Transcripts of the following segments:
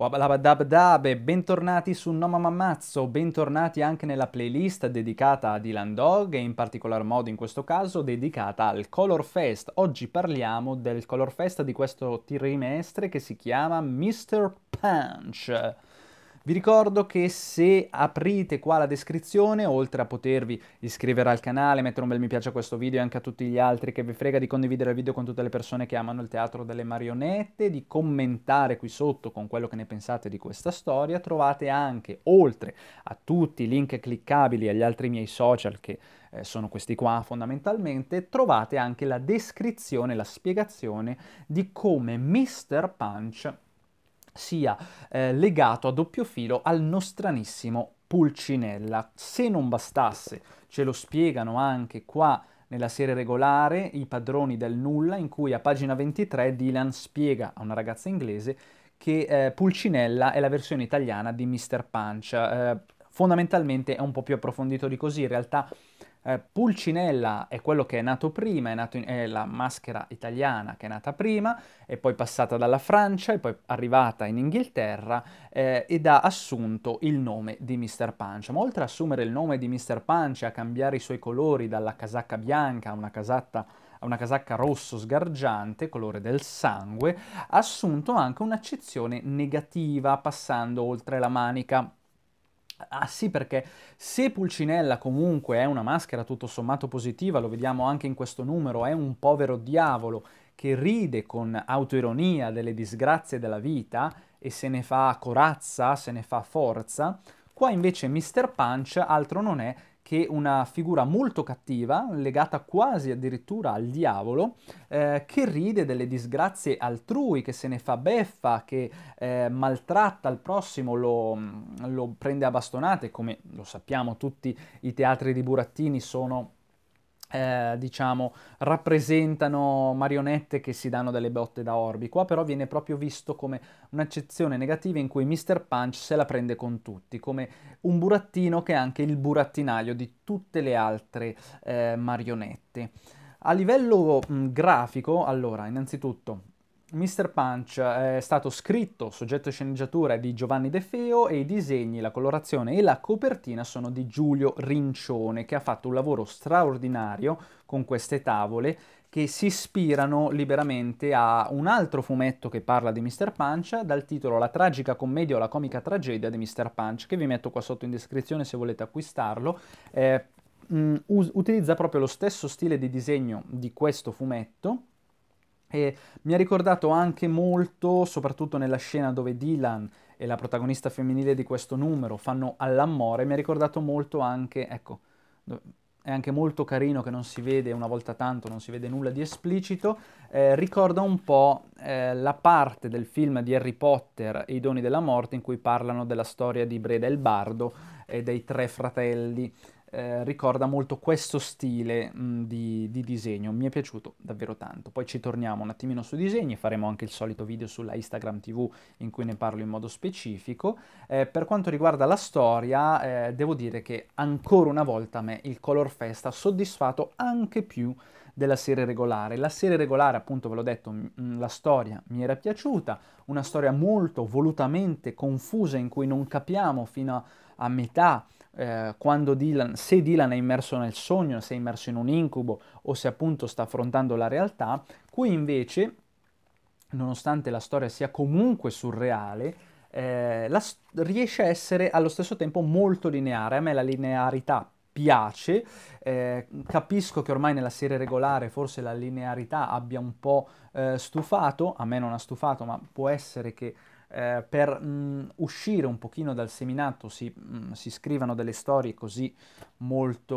Wabalabadabdab e bentornati su No Mamma Mazzo, bentornati anche nella playlist dedicata a Dylan Dog e in particolar modo in questo caso dedicata al Color Fest. Oggi parliamo del Color Fest di questo trimestre che si chiama Mr. Punch. Vi ricordo che se aprite qua la descrizione, oltre a potervi iscrivere al canale, mettere un bel mi piace a questo video e anche a tutti gli altri che vi frega di condividere il video con tutte le persone che amano il teatro delle marionette, di commentare qui sotto con quello che ne pensate di questa storia, trovate anche, oltre a tutti i link cliccabili agli altri miei social che eh, sono questi qua fondamentalmente, trovate anche la descrizione, la spiegazione di come Mr. Punch sia eh, legato a doppio filo al nostranissimo Pulcinella. Se non bastasse, ce lo spiegano anche qua nella serie regolare I padroni del nulla, in cui a pagina 23 Dylan spiega a una ragazza inglese che eh, Pulcinella è la versione italiana di Mr. Punch. Eh, fondamentalmente è un po' più approfondito di così, in realtà eh, Pulcinella è quello che è nato prima, è, nato in, è, la maschera italiana che è nata prima, è poi passata dalla Francia, e poi arrivata in Inghilterra eh, ed ha assunto il nome di Mr. Punch. Ma oltre ad assumere il nome di Mr. Punch e a cambiare i suoi colori dalla casacca bianca a una casacca a una casacca rosso sgargiante, colore del sangue, ha assunto anche un'accezione negativa passando oltre la manica Ah sì, perché se Pulcinella comunque è una maschera tutto sommato positiva, lo vediamo anche in questo numero, è un povero diavolo che ride con autoironia delle disgrazie della vita e se ne fa corazza, se ne fa forza, qua invece Mr. Punch altro non è che una figura molto cattiva, legata quasi addirittura al diavolo, eh, che ride delle disgrazie altrui, che se ne fa beffa, che eh, maltratta il prossimo, lo, lo prende a bastonate, come lo sappiamo tutti i teatri di Burattini sono eh, diciamo, rappresentano marionette che si danno delle botte da orbi. Qua però viene proprio visto come un'accezione negativa in cui Mr. Punch se la prende con tutti, come un burattino che è anche il burattinaio di tutte le altre eh, marionette. A livello mh, grafico, allora, innanzitutto Mr. Punch è stato scritto, soggetto e sceneggiatura di Giovanni De Feo e i disegni, la colorazione e la copertina sono di Giulio Rincione che ha fatto un lavoro straordinario con queste tavole che si ispirano liberamente a un altro fumetto che parla di Mr. Punch dal titolo La tragica commedia o la comica tragedia di Mr. Punch che vi metto qua sotto in descrizione se volete acquistarlo. Eh, mm, utilizza proprio lo stesso stile di disegno di questo fumetto e mi ha ricordato anche molto, soprattutto nella scena dove Dylan e la protagonista femminile di questo numero fanno all'amore, mi ha ricordato molto anche, ecco, è anche molto carino che non si vede una volta tanto, non si vede nulla di esplicito, eh, ricorda un po' eh, la parte del film di Harry Potter e i doni della morte in cui parlano della storia di Breda il Bardo e dei tre fratelli eh, ricorda molto questo stile mh, mm, di, di, disegno, mi è piaciuto davvero tanto. Poi ci torniamo un attimino sui disegni, faremo anche il solito video sulla Instagram TV in cui ne parlo in modo specifico. Eh, per quanto riguarda la storia, eh, devo dire che ancora una volta a me il Color Fest ha soddisfatto anche più della serie regolare. La serie regolare, appunto, ve l'ho detto, mm, la storia mi era piaciuta, una storia molto volutamente confusa in cui non capiamo fino a, a metà eh, quando Dylan, se Dylan è immerso nel sogno, se è immerso in un incubo o se appunto sta affrontando la realtà, qui invece, nonostante la storia sia comunque surreale, eh, la, riesce a essere allo stesso tempo molto lineare. A me la linearità piace, eh, capisco che ormai nella serie regolare forse la linearità abbia un po' eh, stufato, a me non ha stufato, ma può essere che eh, per mh, mm, uscire un pochino dal seminato si, mh, mm, si scrivano delle storie così molto,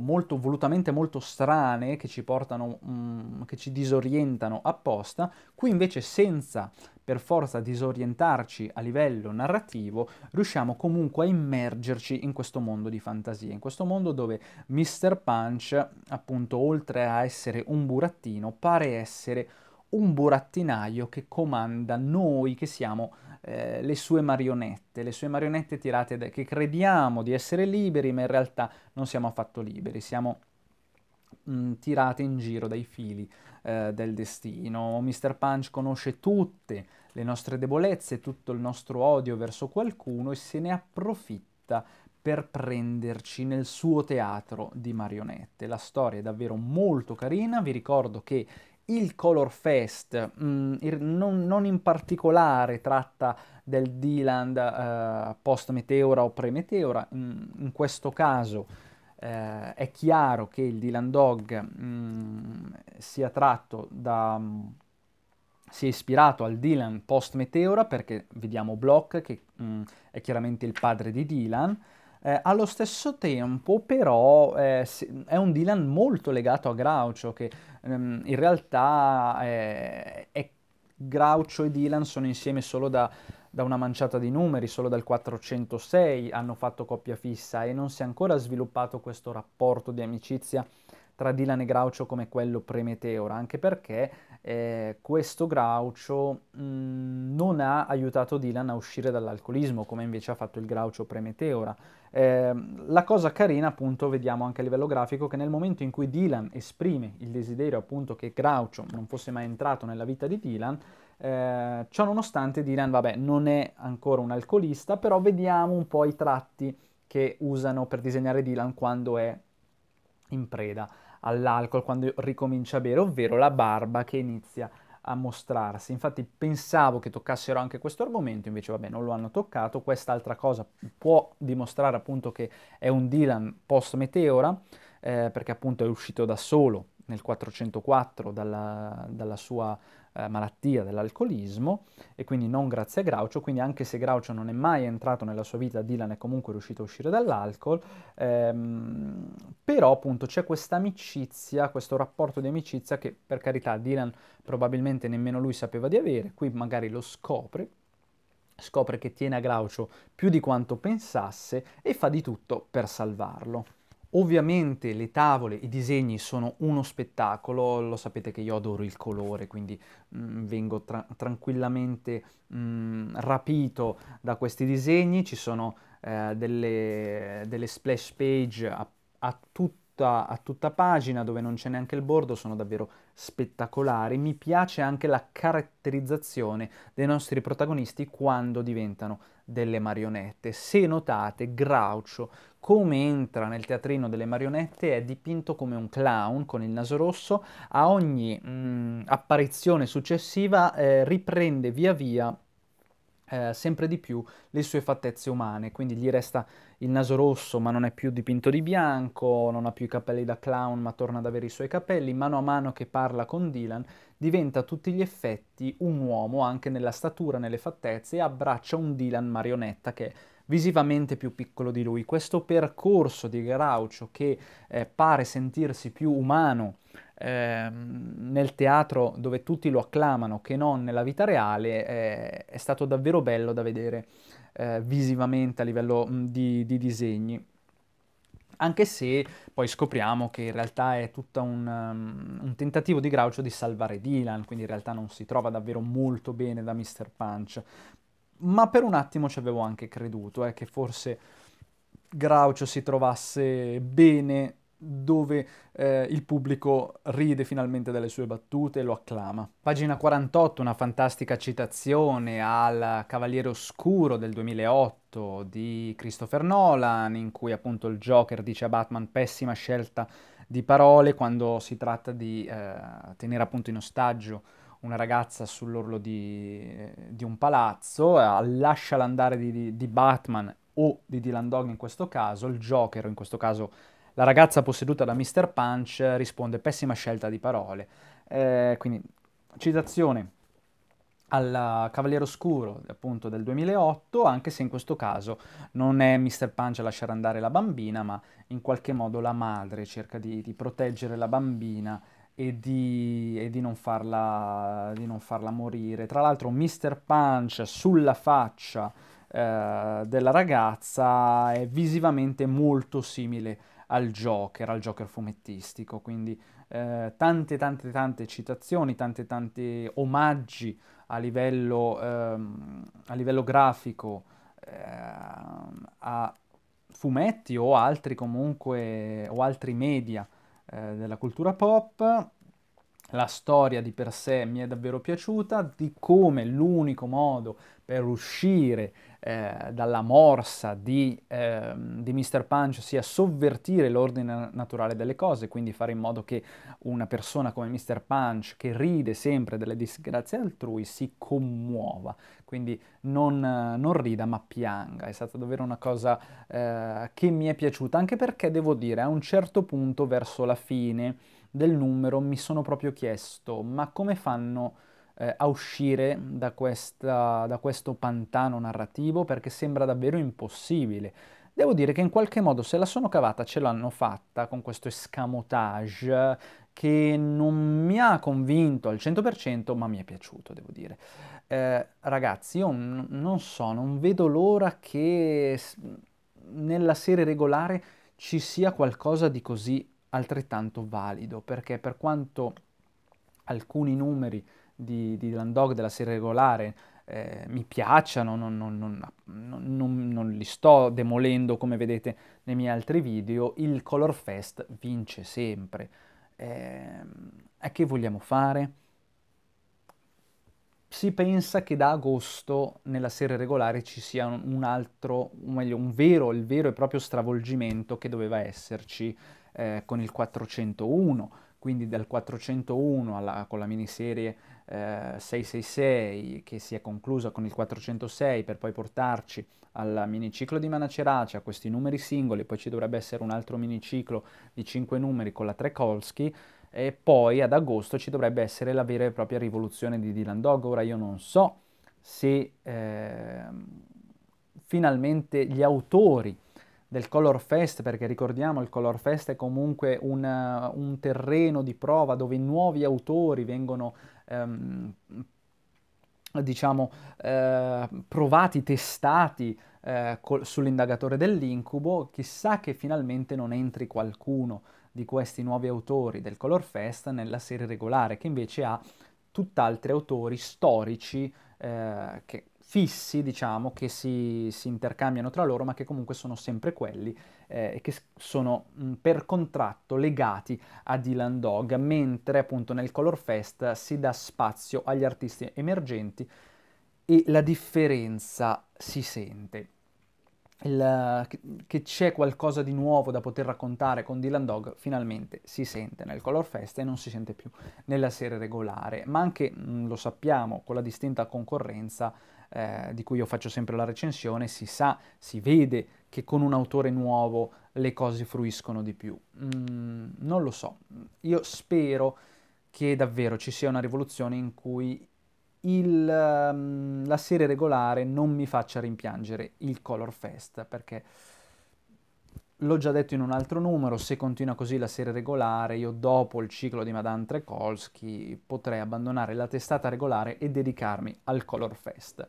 molto, volutamente molto strane che ci portano, mh, mm, che ci disorientano apposta, qui invece senza per forza disorientarci a livello narrativo, riusciamo comunque a immergerci in questo mondo di fantasia, in questo mondo dove Mr. Punch, appunto, oltre a essere un burattino, pare essere un un burattinaio che comanda noi che siamo eh, le sue marionette, le sue marionette tirate da, che crediamo di essere liberi, ma in realtà non siamo affatto liberi, siamo mh, mm, tirate in giro dai fili eh, del destino. Mr. Punch conosce tutte le nostre debolezze, tutto il nostro odio verso qualcuno e se ne approfitta per prenderci nel suo teatro di marionette. La storia è davvero molto carina, vi ricordo che il Color Fest mh, mm, non, non, in particolare tratta del Dylan eh, post-meteora o pre-meteora, in, in questo caso eh, è chiaro che il Dylan Dog mh, mm, sia tratto da... Mm, si è ispirato al Dylan post-meteora perché vediamo Block che è chiaramente il padre di Dylan, eh, allo stesso tempo però eh, è un Dylan molto legato a Groucho che ehm, in realtà eh, è Groucho e Dylan sono insieme solo da, da, una manciata di numeri, solo dal 406 hanno fatto coppia fissa e non si è ancora sviluppato questo rapporto di amicizia tra Dylan e Groucho come quello pre-Meteora, anche perché eh, questo Groucho mh, mm, non ha aiutato Dylan a uscire dall'alcolismo, come invece ha fatto il Groucho pre-Meteora. Eh, la cosa carina, appunto, vediamo anche a livello grafico, che nel momento in cui Dylan esprime il desiderio, appunto, che Groucho non fosse mai entrato nella vita di Dylan, eh, ciò nonostante Dylan, vabbè, non è ancora un alcolista, però vediamo un po' i tratti che usano per disegnare Dylan quando è in preda all'alcol quando ricomincia a bere, ovvero la barba che inizia a mostrarsi. Infatti pensavo che toccassero anche questo argomento, invece vabbè non lo hanno toccato. Quest'altra cosa può dimostrare appunto che è un Dylan post-meteora, eh, perché appunto è uscito da solo nel 404 dalla, dalla sua eh, malattia dell'alcolismo e quindi non grazie a Groucho, quindi anche se Groucho non è mai entrato nella sua vita, Dylan è comunque riuscito a uscire dall'alcol, ehm, però appunto c'è questa amicizia, questo rapporto di amicizia che per carità Dylan probabilmente nemmeno lui sapeva di avere, qui magari lo scopre, scopre che tiene a Groucho più di quanto pensasse e fa di tutto per salvarlo. Ovviamente le tavole, i disegni sono uno spettacolo, lo sapete che io adoro il colore, quindi mh, mm, vengo tra tranquillamente mh, mm, rapito da questi disegni, ci sono eh, delle, delle, splash page a, a, tutta, a tutta pagina dove non c'è neanche il bordo, sono davvero spettacolari. Mi piace anche la caratterizzazione dei nostri protagonisti quando diventano delle marionette. Se notate, Groucho, come entra nel teatrino delle marionette, è dipinto come un clown con il naso rosso, a ogni mh, mm, apparizione successiva eh, riprende via via eh, sempre di più le sue fattezze umane, quindi gli resta il naso rosso ma non è più dipinto di bianco, non ha più i capelli da clown ma torna ad avere i suoi capelli, mano a mano che parla con Dylan diventa a tutti gli effetti un uomo anche nella statura, nelle fattezze e abbraccia un Dylan marionetta che è visivamente più piccolo di lui. Questo percorso di Gaucho che eh, pare sentirsi più umano ehm, nel teatro dove tutti lo acclamano che non nella vita reale eh, è stato davvero bello da vedere eh, visivamente a livello di, di disegni anche se poi scopriamo che in realtà è tutto un, um, un, tentativo di Groucho di salvare Dylan, quindi in realtà non si trova davvero molto bene da Mr. Punch, ma per un attimo ci avevo anche creduto, eh, che forse Groucho si trovasse bene dove eh, il pubblico ride finalmente delle sue battute e lo acclama. Pagina 48, una fantastica citazione al Cavaliere Oscuro del 2008 di Christopher Nolan, in cui appunto il Joker dice a Batman pessima scelta di parole quando si tratta di eh, tenere appunto in ostaggio una ragazza sull'orlo di, di un palazzo, eh, lascia l'andare di, di, Batman o di Dylan Dog in questo caso, il Joker in questo caso la ragazza posseduta da Mr. Punch risponde pessima scelta di parole. Eh, quindi citazione al Cavaliere Oscuro appunto del 2008, anche se in questo caso non è Mr. Punch a lasciare andare la bambina, ma in qualche modo la madre cerca di, di proteggere la bambina e di, e di, non, farla, di non farla morire. Tra l'altro Mr. Punch sulla faccia eh, della ragazza è visivamente molto simile al Joker, al Joker fumettistico, quindi eh, tante tante tante citazioni, tante tante omaggi a livello, ehm, a livello grafico ehm, a fumetti o altri comunque o altri media eh, della cultura pop la storia di per sé mi è davvero piaciuta, di come l'unico modo per uscire eh, dalla morsa di, eh, di Mr. Punch sia sovvertire l'ordine naturale delle cose, quindi fare in modo che una persona come Mr. Punch, che ride sempre delle disgrazie altrui, si commuova, quindi non, non rida ma pianga. È stata davvero una cosa eh, che mi è piaciuta, anche perché devo dire, a un certo punto verso la fine, del numero mi sono proprio chiesto, ma come fanno eh, a uscire da, questa, da questo pantano narrativo? Perché sembra davvero impossibile. Devo dire che in qualche modo se la sono cavata, ce l'hanno fatta con questo escamotage che non mi ha convinto al 100%, ma mi è piaciuto, devo dire. Eh, ragazzi, io n- non so, non vedo l'ora che s- nella serie regolare ci sia qualcosa di così altrettanto valido, perché per quanto alcuni numeri di, di Landog della serie regolare eh, mi piacciono, non, non, non, non, li sto demolendo come vedete nei miei altri video, il Color Fest vince sempre. Eh, e che vogliamo fare? Si pensa che da agosto nella serie regolare ci sia un altro, o meglio, un vero, il vero e proprio stravolgimento che doveva esserci eh, con il 401, quindi dal 401 alla, con la miniserie eh, 666 che si è conclusa con il 406 per poi portarci al miniciclo di Manacerace, a questi numeri singoli, poi ci dovrebbe essere un altro miniciclo di 5 numeri con la Trekolski e poi ad agosto ci dovrebbe essere la vera e propria rivoluzione di Dylan Dog. Ora io non so se eh, finalmente gli autori del Color Fest, perché ricordiamo il Color Fest è comunque una, eh, un terreno di prova dove nuovi autori vengono ehm, diciamo, eh, provati, testati eh, col, sull'indagatore dell'incubo, chissà che finalmente non entri qualcuno di questi nuovi autori del Color Fest nella serie regolare, che invece ha tutt'altri autori storici eh, che fissi, diciamo, che si, si, intercambiano tra loro, ma che comunque sono sempre quelli eh, che sono mh, mm, per contratto legati a Dylan Dog, mentre appunto nel Color Fest si dà spazio agli artisti emergenti e la differenza si sente. Il, che c'è qualcosa di nuovo da poter raccontare con Dylan Dog finalmente si sente nel Color Fest e non si sente più nella serie regolare, ma anche, mh, mm, lo sappiamo, con la distinta concorrenza eh, di cui io faccio sempre la recensione, si sa, si vede che con un autore nuovo le cose fruiscono di più. Mm, non lo so, io spero che davvero ci sia una rivoluzione in cui il, ehm, la serie regolare non mi faccia rimpiangere il Color Fest, perché L'ho già detto in un altro numero, se continua così la serie regolare, io dopo il ciclo di Madame Trekolsky potrei abbandonare la testata regolare e dedicarmi al Color Fest.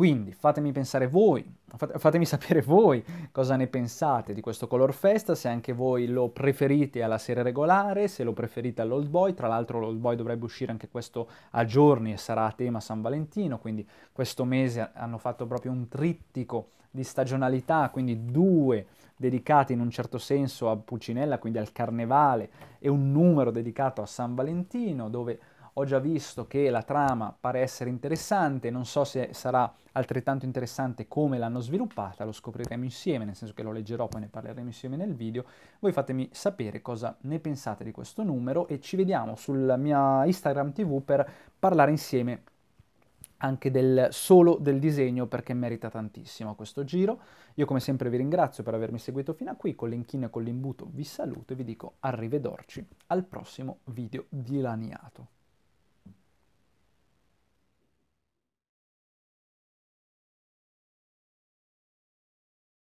Quindi fatemi pensare voi, fatemi sapere voi cosa ne pensate di questo Color Festa, se anche voi lo preferite alla serie regolare, se lo preferite all'Old Boy, tra l'altro l'Old Boy dovrebbe uscire anche questo a giorni e sarà a tema San Valentino, quindi questo mese hanno fatto proprio un trittico di stagionalità, quindi due dedicati in un certo senso a Pulcinella, quindi al carnevale, e un numero dedicato a San Valentino, dove ho già visto che la trama pare essere interessante, non so se sarà altrettanto interessante come l'hanno sviluppata, lo scopriremo insieme, nel senso che lo leggerò, poi ne parleremo insieme nel video. Voi fatemi sapere cosa ne pensate di questo numero e ci vediamo sulla mia Instagram TV per parlare insieme anche del, solo del disegno perché merita tantissimo questo giro. Io come sempre vi ringrazio per avermi seguito fino a qui, con l'inchino e con l'imbuto vi saluto e vi dico arrivederci al prossimo video di Laniato.